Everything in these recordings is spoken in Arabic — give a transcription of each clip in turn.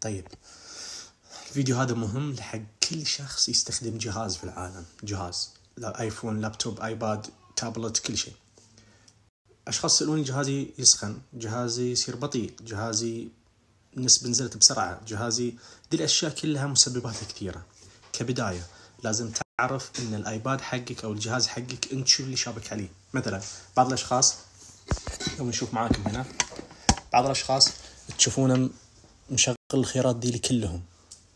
طيب الفيديو هذا مهم لحق كل شخص يستخدم جهاز في العالم جهاز لا ايفون لابتوب ايباد تابلت كل شيء اشخاص يسالوني جهازي يسخن جهازي يصير بطيء جهازي نسبة نزلت بسرعة جهازي دي الأشياء كلها مسببات كثيرة كبداية لازم تعرف أن الآيباد حقك أو الجهاز حقك أنت شو اللي شابك عليه مثلا بعض الأشخاص لو نشوف معاكم هنا بعض الأشخاص تشوفونه مشغل الخيارات ديالي كلهم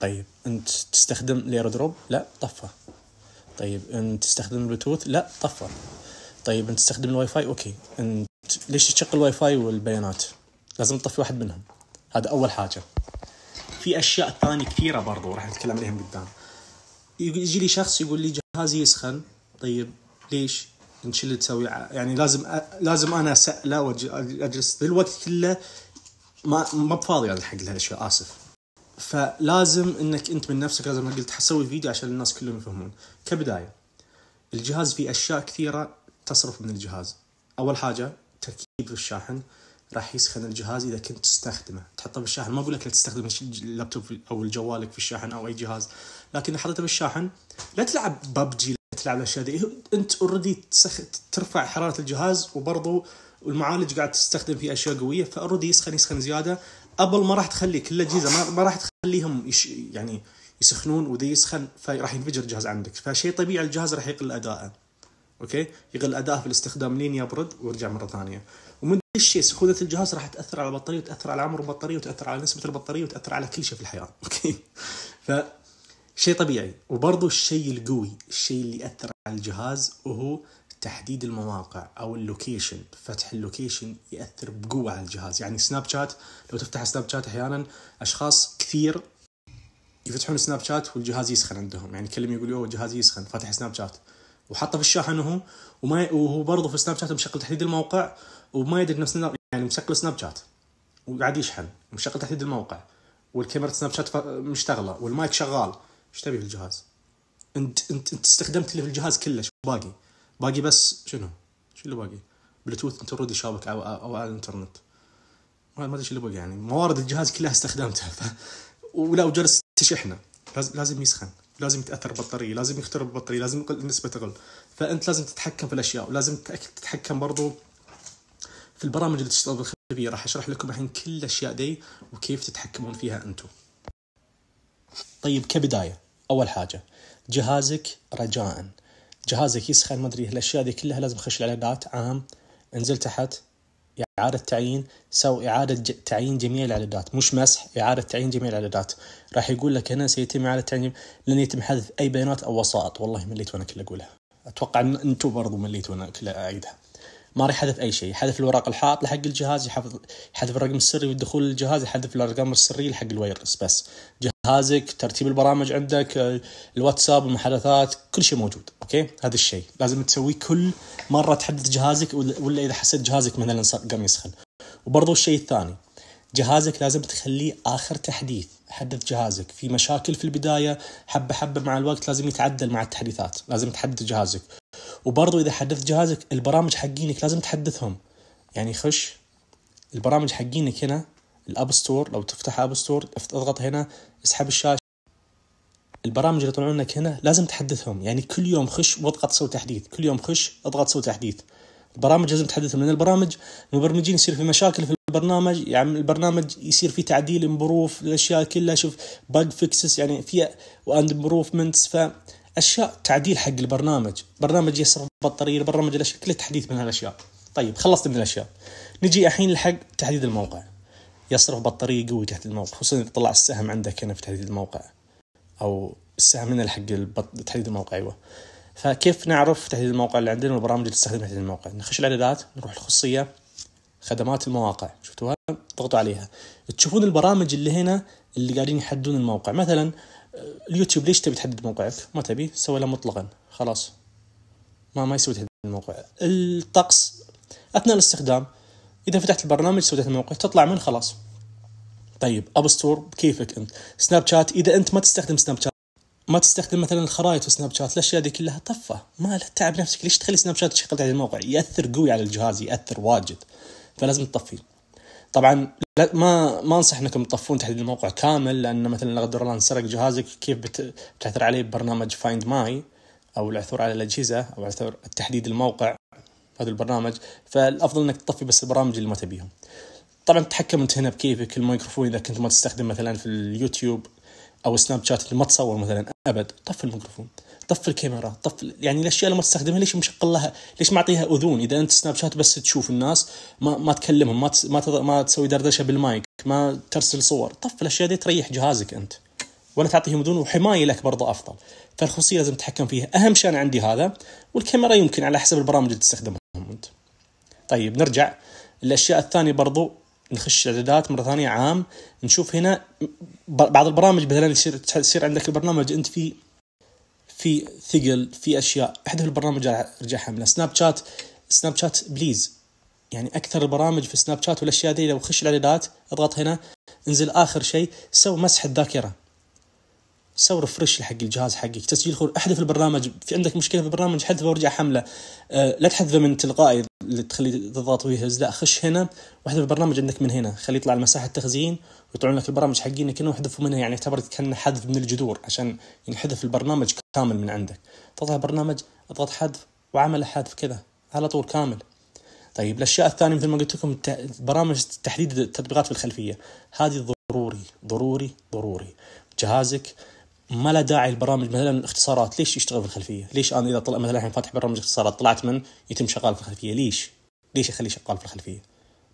طيب انت تستخدم الايردروب لا طفى طيب انت تستخدم البلوتوث لا طفى طيب انت تستخدم الواي فاي اوكي انت ليش تشغل الواي فاي والبيانات لازم تطفي واحد منهم هذا اول حاجه في اشياء ثانيه كثيره برضو راح نتكلم عليهم قدام يجي لي شخص يقول لي جهازي يسخن طيب ليش انت شو اللي تسوي يعني لازم لازم انا اساله واجلس الوقت كله ما ما بفاضي الحق لهالاشياء اسف فلازم انك انت من نفسك لازم ما قلت حسوي فيديو عشان الناس كلهم يفهمون كبدايه الجهاز فيه اشياء كثيره تصرف من الجهاز اول حاجه تركيب الشاحن راح يسخن الجهاز اذا كنت تستخدمه تحطه بالشاحن ما اقول لك لا تستخدم اللابتوب او جوالك في الشاحن او اي جهاز لكن حطيته بالشاحن لا تلعب ببجي لا تلعب الاشياء دي إيه، انت اوريدي ترفع حراره الجهاز وبرضه والمعالج قاعد تستخدم فيه اشياء قويه فاوريدي يسخن يسخن زياده قبل ما راح تخلي كل الاجهزه ما, ما راح تخليهم يش يعني يسخنون وذا يسخن فراح ينفجر الجهاز عندك فشيء طبيعي الجهاز راح يقل اداءه اوكي يقل اداءه في الاستخدام لين يبرد ويرجع مره ثانيه ومن ذا الشيء سخونه الجهاز راح تاثر على البطاريه وتاثر على عمر البطاريه وتاثر على نسبه البطاريه وتاثر على كل شيء في الحياه اوكي ف شيء طبيعي وبرضه الشيء القوي الشيء اللي ياثر على الجهاز وهو تحديد المواقع او اللوكيشن فتح اللوكيشن ياثر بقوه على الجهاز يعني سناب شات لو تفتح سناب شات احيانا اشخاص كثير يفتحون سناب شات والجهاز يسخن عندهم يعني كلهم يقول اوه الجهاز يسخن فاتح سناب شات وحطه في الشاحن وهو وما وهو برضه في سناب شات مشغل تحديد الموقع وما يدري نفس يعني مشغل سناب شات وقاعد يشحن مشغل تحديد الموقع والكاميرا سناب شات مشتغله والمايك شغال ايش تبي في الجهاز؟ انت انت انت استخدمت اللي في الجهاز كله باقي باقي بس شنو؟ شو اللي باقي؟ بلوتوث انت اوريدي شابك او او على الانترنت ما ادري شو اللي باقي يعني موارد الجهاز كلها استخدمتها ف... ولا وجلس تشحنه لازم لازم يسخن لازم يتاثر البطاريه لازم يخترب البطاريه لازم النسبه تقل فانت لازم تتحكم في الاشياء ولازم تتحكم برضو في البرامج اللي تشتغل بالخلفيه راح اشرح لكم الحين كل الاشياء دي وكيف تتحكمون فيها انتم طيب كبدايه اول حاجه جهازك رجاء جهازك يسخن ما ادري الاشياء دي كلها لازم خش الاعدادات عام انزل تحت إعادة تعيين سو إعادة تعيين جميع الإعدادات مش مسح إعادة تعيين جميع الإعدادات راح يقول لك هنا سيتم إعادة تعيين لن يتم حذف أي بيانات أو وسائط والله مليت وأنا كل أقولها أتوقع أن أنتم برضو مليت وأنا كل أعيدها ما راح يحذف أي شيء يحذف الوراق الحائط لحق الجهاز يحذف الرقم السري والدخول للجهاز يحذف الأرقام السرية لحق الوايرلس بس جهازك ترتيب البرامج عندك الواتساب المحادثات كل شيء موجود اوكي هذا الشيء لازم تسويه كل مره تحدد جهازك ولا اذا حسيت جهازك مثلا قام يسخن وبرضه الشيء الثاني جهازك لازم تخليه اخر تحديث حدث جهازك في مشاكل في البدايه حبه حبه مع الوقت لازم يتعدل مع التحديثات لازم تحدث جهازك وبرضه اذا حدثت جهازك البرامج حقينك لازم تحدثهم يعني خش البرامج حقينك هنا الاب ستور لو تفتح اب ستور اضغط هنا اسحب الشاشه البرامج اللي يطلعون لك هنا لازم تحدثهم يعني كل يوم خش واضغط سوي تحديث كل يوم خش اضغط سوي تحديث البرامج لازم تحدثهم لان البرامج المبرمجين يصير في مشاكل في البرنامج يعني البرنامج يصير في تعديل امبروف الاشياء كلها شوف باج فيكسس يعني في واند امبروفمنتس فاشياء تعديل حق البرنامج برنامج يسرب بطاريه البرنامج الاشياء كلها تحديث من هالاشياء طيب خلصت من الاشياء نجي الحين لحق تحديد الموقع يصرف بطارية قوية تحت الموقع خصوصا إذا طلع السهم عندك هنا في تحديد الموقع أو السهم هنا حق تحديد الموقع أيوه فكيف نعرف تحديد الموقع اللي عندنا والبرامج اللي تستخدمها تحديد الموقع نخش الإعدادات نروح الخصوصية خدمات المواقع شفتوها ضغطوا عليها تشوفون البرامج اللي هنا اللي قاعدين يحددون الموقع مثلا اليوتيوب ليش تبي تحدد موقعك ما تبي سوي له مطلقا خلاص ما ما يسوي تحديد الموقع الطقس اثناء الاستخدام اذا فتحت البرنامج سويت الموقع تطلع منه خلاص طيب اب ستور بكيفك انت سناب شات اذا انت ما تستخدم سناب شات ما تستخدم مثلا الخرائط وسناب شات الاشياء دي كلها طفه ما لا تعب نفسك ليش تخلي سناب شات تشغل على الموقع ياثر قوي على الجهاز ياثر واجد فلازم تطفيه طبعا ما ما انصح انكم تطفون تحديد الموقع كامل لان مثلا لا قدر الله انسرق جهازك كيف بتعثر عليه ببرنامج فايند ماي او العثور على الاجهزه او عثور تحديد الموقع هذا البرنامج فالافضل انك تطفي بس البرامج اللي ما تبيهم طبعا تتحكم انت هنا بكيفك الميكروفون اذا كنت ما تستخدم مثلا في اليوتيوب او سناب شات اللي ما تصور مثلا ابد طفي الميكروفون طفي الكاميرا طفي يعني الاشياء اللي ما تستخدمها ليش مشغل لها ليش معطيها اذون اذا انت سناب شات بس تشوف الناس ما ما تكلمهم ما ما, ما تسوي دردشه بالمايك ما ترسل صور طفي الاشياء دي تريح جهازك انت ولا تعطيهم اذون وحمايه لك برضه افضل فالخصوصيه لازم تتحكم فيها اهم شيء انا عندي هذا والكاميرا يمكن على حسب البرامج اللي تستخدمها انت طيب نرجع الاشياء الثانيه برضو نخش اعدادات مره ثانيه عام نشوف هنا بعض البرامج مثلا يصير تصير عندك البرنامج انت في في ثقل في اشياء احذف البرنامج ارجع حمله سناب شات سناب شات بليز يعني اكثر البرامج في سناب شات والاشياء دي لو خش الاعدادات اضغط هنا انزل اخر شيء سو مسح الذاكره سوي ريفرش حق الجهاز حقك تسجيل خروج احذف البرنامج في عندك مشكله في البرنامج حذفه وارجع حمله أه، لا تحذفه من تلقائي اللي تخلي تضغط ويهز لا خش هنا واحذف البرنامج عندك من هنا خليه يطلع لمساحه التخزين ويطلعون لك البرامج حقينك هنا واحذفه منها يعني يعتبر كانه حذف من الجذور عشان ينحذف البرنامج كامل من عندك تضغط برنامج اضغط حذف وعمل حذف كذا على طول كامل طيب الاشياء الثانيه مثل ما قلت لكم برامج تحديد التطبيقات في الخلفيه هذه ضروري ضروري ضروري جهازك ما له داعي البرامج مثلا اختصارات ليش يشتغل في الخلفيه؟ ليش انا اذا طلع مثلا الحين فاتح برنامج اختصارات طلعت من يتم شغال في الخلفيه ليش؟ ليش اخليه شغال في الخلفيه؟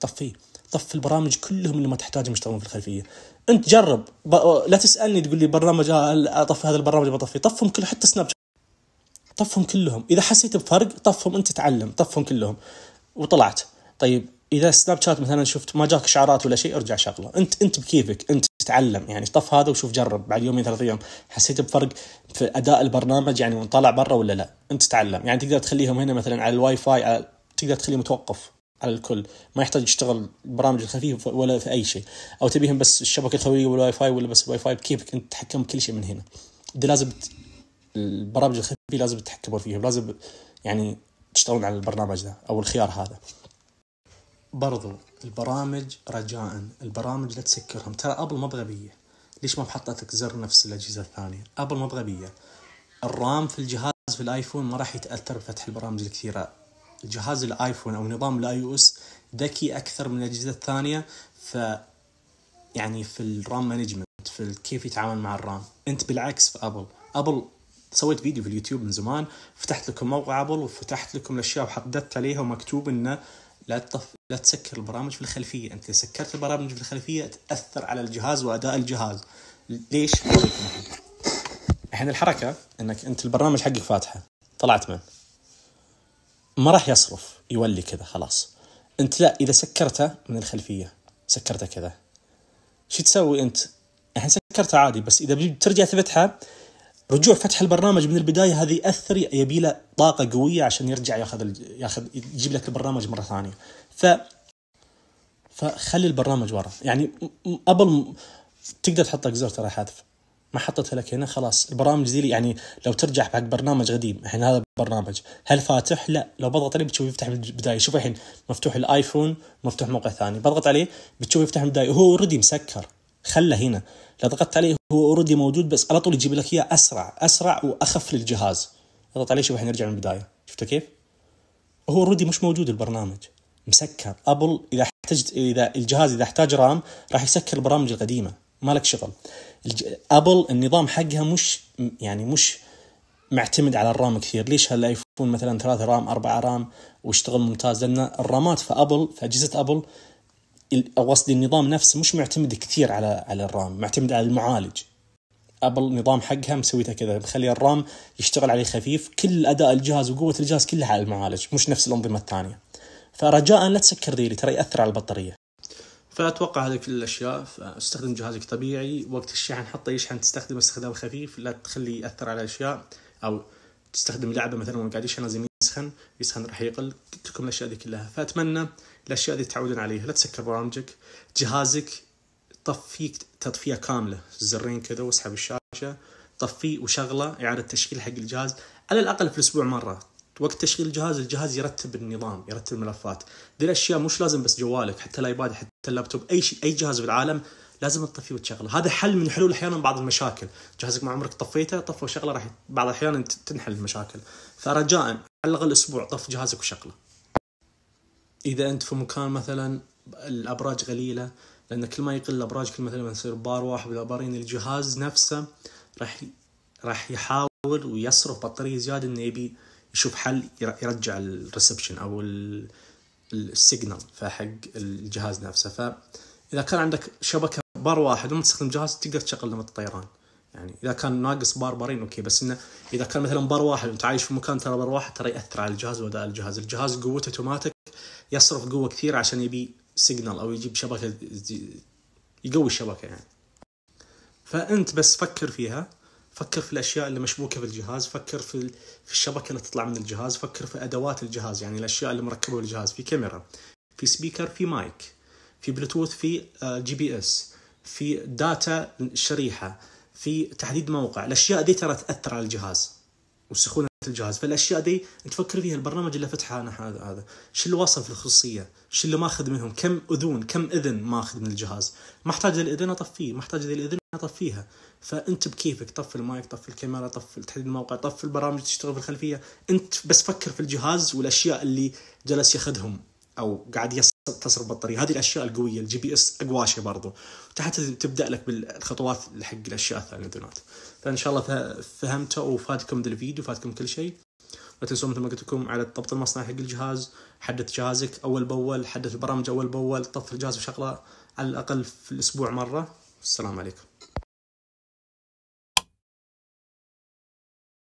طفيه طف البرامج كلهم اللي ما تحتاجهم يشتغلون في الخلفيه انت جرب ب... لا تسالني تقول لي برنامج اطفي هذا البرنامج بطفيه طفهم كل حتى سناب شات طفهم كلهم اذا حسيت بفرق طفهم انت تعلم طفهم كلهم وطلعت طيب اذا سناب شات مثلا شفت ما جاك اشعارات ولا شيء ارجع شغله انت انت بكيفك انت اتعلم يعني طف هذا وشوف جرب بعد يومين ثلاثة ايام حسيت بفرق في اداء البرنامج يعني وان طالع برا ولا لا انت تتعلم يعني تقدر تخليهم هنا مثلا على الواي فاي على تقدر تخليه متوقف على الكل ما يحتاج يشتغل برامج الخفيف ولا في اي شيء او تبيهم بس الشبكه الخويه والواي فاي ولا بس الواي فاي بكيفك انت تتحكم بكل شيء من هنا دي لازم ت... البرامج الخفيه لازم تتحكموا فيها لازم يعني تشتغلون على البرنامج ده او الخيار هذا برضو البرامج رجاء البرامج لا تسكرهم ترى ابل ما بغبيه ليش ما بحطتك زر نفس الاجهزه الثانيه ابل ما بغبيه الرام في الجهاز في الايفون ما راح يتاثر بفتح البرامج الكثيره جهاز الايفون او نظام الاي او اس ذكي اكثر من الاجهزه الثانيه ف يعني في الرام مانجمنت في كيف يتعامل مع الرام انت بالعكس في ابل ابل سويت فيديو في اليوتيوب من زمان فتحت لكم موقع ابل وفتحت لكم الاشياء وحددت عليها ومكتوب انه لا تطف لا تسكر البرامج في الخلفيه انت سكرت البرامج في الخلفيه تاثر على الجهاز واداء الجهاز ليش الحين الحركه انك انت البرنامج حقك فاتحه طلعت منه ما راح يصرف يولي كذا خلاص انت لا اذا سكرته من الخلفيه سكرته كذا شو تسوي انت الحين سكرته عادي بس اذا بترجع تفتحه رجوع فتح البرنامج من البدايه هذه ياثر يبي له طاقه قويه عشان يرجع ياخذ ياخذ يجيب لك البرنامج مره ثانيه ف فخلي البرنامج ورا يعني قبل تقدر تحط لك زر ترى حذف ما حطيتها لك هنا خلاص البرامج ذي يعني لو ترجع حق برنامج قديم الحين هذا برنامج هل فاتح لا لو بضغط عليه بتشوف يفتح من البدايه شوف الحين مفتوح الايفون مفتوح موقع ثاني بضغط عليه بتشوف يفتح من البدايه هو اوريدي مسكر خله هنا لو ضغطت عليه هو اوريدي موجود بس على طول يجيب لك اياه اسرع اسرع واخف للجهاز اضغط عليه شوف نرجع من البدايه شفت كيف؟ هو اوريدي مش موجود البرنامج مسكر ابل اذا احتجت اذا الجهاز اذا احتاج رام راح يسكر البرامج القديمه ما لك شغل ابل النظام حقها مش يعني مش معتمد على الرام كثير ليش هالايفون مثلا ثلاثة رام أربعة رام واشتغل ممتاز لان الرامات في ابل في اجهزه ابل او قصدي النظام نفسه مش معتمد كثير على على الرام معتمد على المعالج ابل نظام حقها مسويته كذا مخلي الرام يشتغل عليه خفيف كل اداء الجهاز وقوه الجهاز كلها على المعالج مش نفس الانظمه الثانيه فرجاء لا تسكر ذيلي ترى ياثر على البطاريه فاتوقع هذه كل الاشياء استخدم جهازك طبيعي وقت الشحن حطه يشحن تستخدمه استخدام خفيف لا تخليه ياثر على اشياء او تستخدم لعبه مثلا وانت قاعد يشحن لازم يسهن يسهن راح يقل لكم الاشياء هذه كلها فاتمنى الاشياء هذه تعودون عليها لا تسكر برامجك جهازك طفيك تطفيه كامله زرين كذا واسحب الشاشه طفيه وشغله اعاده تشغيل حق الجهاز على الاقل في الاسبوع مره وقت تشغيل الجهاز الجهاز يرتب النظام يرتب الملفات ذي الاشياء مش لازم بس جوالك حتى الايباد حتى اللابتوب اي شيء اي جهاز في العالم لازم تطفيه وتشغله هذا حل من حلول احيانا بعض المشاكل جهازك ما عمرك طفيته طفى وشغله راح بعض الاحيان تنحل المشاكل فرجاء على الاقل اسبوع طف جهازك وشغله اذا انت في مكان مثلا الابراج قليله لان كل ما يقل الابراج كل مثلا يصير بار واحد بارين الجهاز نفسه راح راح يحاول ويصرف بطاريه زياده انه يبي يشوف حل يرجع الريسبشن او السيجنال فحق الجهاز نفسه فاذا كان عندك شبكه بار واحد وما تستخدم جهاز تقدر تشغل نمط الطيران يعني اذا كان ناقص بار بارين اوكي بس انه اذا كان مثلا بار واحد وانت عايش في مكان ترى بار واحد ترى ياثر على الجهاز واداء الجهاز، الجهاز قوته اوتوماتيك يصرف قوه كثير عشان يبي سيجنال او يجيب شبكه يقوي الشبكه يعني. فانت بس فكر فيها فكر في الاشياء اللي مشبوكه في الجهاز، فكر في في الشبكه اللي تطلع من الجهاز، فكر في ادوات الجهاز يعني الاشياء اللي مركبه بالجهاز، في كاميرا، في سبيكر، في مايك، في بلوتوث، في جي بي اس، في داتا شريحه، في تحديد موقع الاشياء دي ترى تاثر على الجهاز وسخونه الجهاز فالاشياء دي تفكر فيها البرنامج اللي فتحه انا هذا هذا شو اللي واصل في الخصوصيه شو اللي ماخذ منهم كم اذون كم اذن ماخذ من الجهاز ما احتاج الاذن اطفيه ما احتاج الاذن اطفيها فانت بكيفك طفي المايك طفي الكاميرا طفي تحديد الموقع طفي البرامج تشتغل في الخلفيه انت بس فكر في الجهاز والاشياء اللي جلس ياخذهم او قاعد تصرف بطاريه هذه الاشياء القويه الجي بي اس اقوى شيء برضه تحت تبدا لك بالخطوات حق الاشياء الثانيه دونات فان شاء الله فهمته وفاتكم ذا الفيديو فاتكم كل شيء لا تنسون مثل ما قلت لكم على الضبط المصنع حق الجهاز حدث جهازك اول باول حدث البرامج اول باول طف الجهاز وشغله على الاقل في الاسبوع مره والسلام عليكم